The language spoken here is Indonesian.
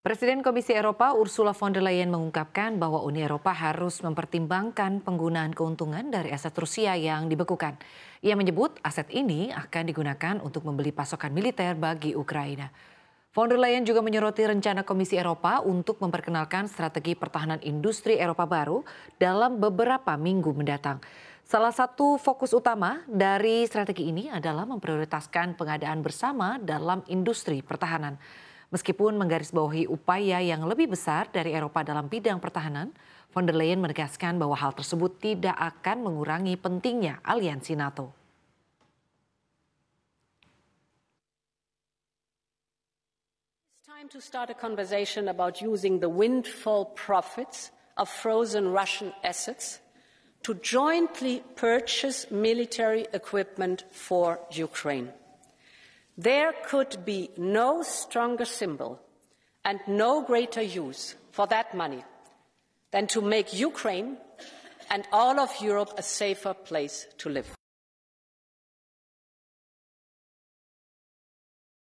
Presiden Komisi Eropa Ursula von der Leyen mengungkapkan bahwa Uni Eropa harus mempertimbangkan penggunaan keuntungan dari aset Rusia yang dibekukan. Ia menyebut aset ini akan digunakan untuk membeli pasokan militer bagi Ukraina. Von der Leyen juga menyoroti rencana Komisi Eropa untuk memperkenalkan strategi pertahanan industri Eropa baru dalam beberapa minggu mendatang. Salah satu fokus utama dari strategi ini adalah memprioritaskan pengadaan bersama dalam industri pertahanan. Meskipun menggarisbawahi upaya yang lebih besar dari Eropa dalam bidang pertahanan, von der Leyen menegaskan bahwa hal tersebut tidak akan mengurangi pentingnya aliansi NATO. time to start a conversation about using the windfall profits of frozen Russian assets to jointly purchase military equipment for Ukraine. There could be no stronger symbol and no greater use for that money than to make Ukraine and all of Europe a safer place to live.